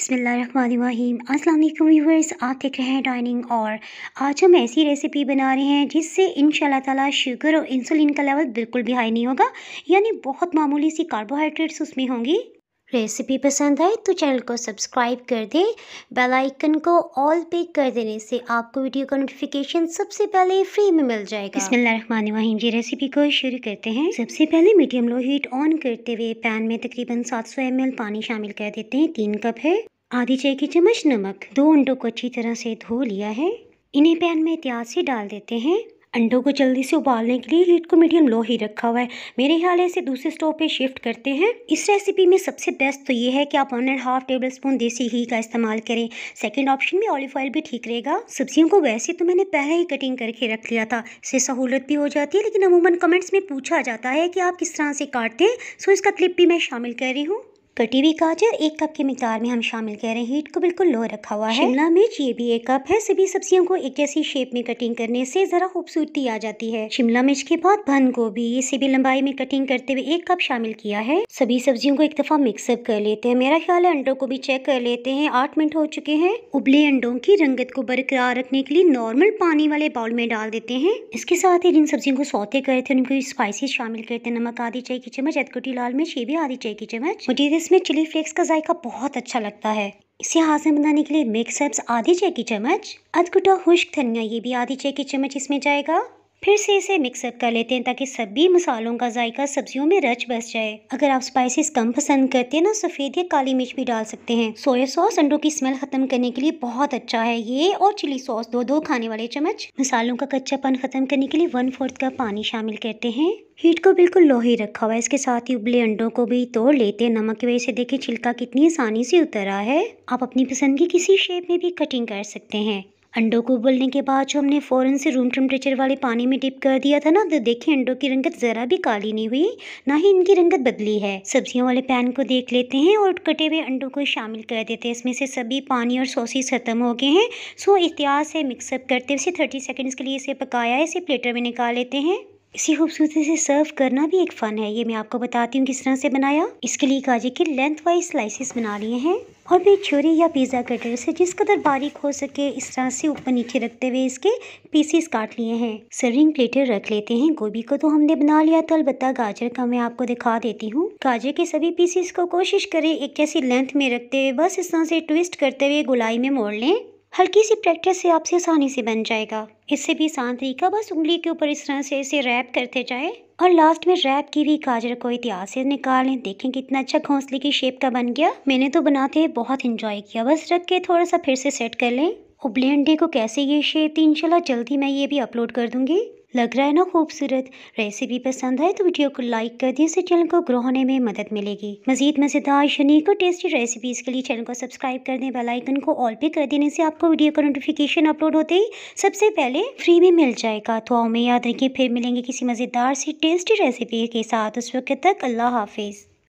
बसमीम वालेकुम व्यूवर्स आप देख रहे हैं डाइनिंग और आज हम ऐसी रेसिपी बना रहे हैं जिससे इन ताला शुगर और इंसुलिन का लेवल बिल्कुल भी हाई नहीं होगा यानी बहुत मामूली सी कार्बोहाइड्रेट्स उसमें होंगी रेसिपी पसंद आए तो चैनल को सब्सक्राइब कर दें बेल आइकन को ऑल पे कर देने से आपको वीडियो का नोटिफिकेशन सबसे पहले फ्री में मिल जाएगा वाहिम जी रेसिपी को शुरू करते हैं सबसे पहले मीडियम लो हीट ऑन करते हुए पैन में तकरीबन 700 सौ पानी शामिल कर देते हैं तीन कप है आधी चाय की चम्मच नमक दो अंडों को अच्छी तरह से धो लिया है इन्हें पैन में त्याज से डाल देते हैं अंडों को जल्दी से उबालने के लिए हीट को मीडियम लो ही रखा हुआ है मेरे ख्याल से इसे दूसरे स्टोव पे शिफ्ट करते हैं इस रेसिपी में सबसे बेस्ट तो ये है कि आप one and half tablespoon देसी घी का इस्तेमाल करें सेकंड ऑप्शन में ऑलिव ऑयल भी ठीक रहेगा सब्जियों को वैसे तो मैंने पहले ही कटिंग करके रख लिया था इससे सहूलत भी हो जाती है लेकिन अमूमन कमेंट्स में पूछा जाता है कि आप किस तरह से काटते हैं सो इसका क्लिप भी मैं शामिल कर रही हूँ कटी हुई गाजर एक कप की मिकदार में हम शामिल कर रहे हैं हीट को बिल्कुल लो रखा हुआ है शिमला मिर्च ये भी एक कप है सभी सब्जियों को एक जैसी शेप में कटिंग करने से ज़रा खूबसूरती आ जाती है शिमला मिर्च के बाद बंद गोभी इसे भी लंबाई में कटिंग करते हुए एक कप शामिल किया है सभी सब्जियों को एक दफ़ा मिक्सअप कर लेते हैं मेरा ख्याल है अंडों को भी चेक कर लेते हैं आठ मिनट हो चुके हैं उबले अंडों की रंगत को बरकरार रखने के लिए नॉर्मल पानी वाले बाउल में डाल देते हैं इसके साथ ही जिन सब्जियों को सौते करे थे उनको स्पाइसी शामिल करते हैं नमक आधी चाय की चम्मच अदकुटी लाल मिर्च ये भी आधी चाय की चम्मच मुझे इसमें चिली फ्लेक्स का जायका बहुत अच्छा लगता है इसे हाजम बनाने के लिए मिक्स आधी चाय की चम्मच अदकुटा खुश्क धनिया ये भी आधी चाय की चम्मच इसमें जाएगा फिर से इसे मिक्सअप कर लेते हैं ताकि सभी मसालों का जायका सब्जियों में रच बस जाए अगर आप स्पाइसेस कम पसंद करते हैं ना सफ़ेद या काली मिर्च भी डाल सकते हैं सोया सॉस अंडों की स्मेल ख़त्म करने के लिए बहुत अच्छा है ये और चिली सॉस दो दो खाने वाले चम्मच मसालों का कच्चापन ख़त्म करने के लिए वन फोर्थ का पानी शामिल करते हैं हीट को बिल्कुल लो ही रखा हुआ है इसके साथ ही उबले अंडों को भी तोड़ लेते हैं नमक की वजह से देखिए छिलका कितनी आसानी से उतरा है आप अपनी पसंद की किसी शेप में भी कटिंग कर सकते हैं अंडों को उबलने के बाद जो हमने फ़ौरन से रूम टेम्परेचर वाले पानी में डिप कर दिया था ना तो देखिए अंडों की रंगत ज़रा भी काली नहीं हुई ना ही इनकी रंगत बदली है सब्जियों वाले पैन को देख लेते हैं और कटे हुए अंडों को शामिल कर देते हैं इसमें से सभी पानी और सॉसेस ख़त्म हो गए हैं सो इतिहास से मिक्सअप करते हुए थर्टी सेकेंड्स के लिए इसे पकाया है इसे प्लेटर में निकाल लेते हैं इसी खूबसूरती से सर्व करना भी एक फ़न है ये मैं आपको बताती हूँ किस तरह से बनाया इसके लिए गाजर के लेंथ वाइज स्लाइसिस बना लिए हैं और मैं छुरी या पिज़्ज़ा कटर से जिस कदर बारीक हो सके इस तरह से ऊपर नीचे रखते हुए इसके पीसीस काट लिए हैं सर्विंग प्लेटर रख लेते हैं गोभी को तो हमने बना लिया तो अलबत्ता गाजर का मैं आपको दिखा देती हूँ गाजर के सभी पीसीस को कोशिश करें एक जैसी लेंथ में रखते हुए बस इस तरह से ट्विस्ट करते हुए गुलाई में मोड़ लें हल्की सी प्रैक्टिस से आपसे आसानी से बन जाएगा इससे भी आसान तरीका बस उंगली के ऊपर इस तरह से इसे रैप करते जाएं और लास्ट में रैप की भी गाजर को इतिहास से निकालें देखें कितना अच्छा घोंसले की शेप का बन गया मैंने तो बनाते हुए बहुत इंजॉय किया बस रख के थोड़ा सा फिर से सेट कर लें उबले अंडे को कैसे ये शेप थी इंशाल्लाह जल्दी मैं ये भी अपलोड कर दूंगी लग रहा है ना खूबसूरत रेसिपी पसंद आए तो वीडियो को लाइक कर दें इससे चैनल को ग्रो होने में मदद मिलेगी मजीद मज़ेदार शनी और टेस्टी रेसिपीज़ के लिए चैनल को सब्सक्राइब कर दें बेलाइकन को ऑल पे कर देने से आपको वीडियो का नोटिफिकेशन अपलोड होते ही सबसे पहले फ्री में मिल जाएगा तो हमें याद रखिए फिर मिलेंगे किसी मज़ेदार सी टेस्टी रेसिपी के साथ उस वक्त तक अल्लाह हाफिज़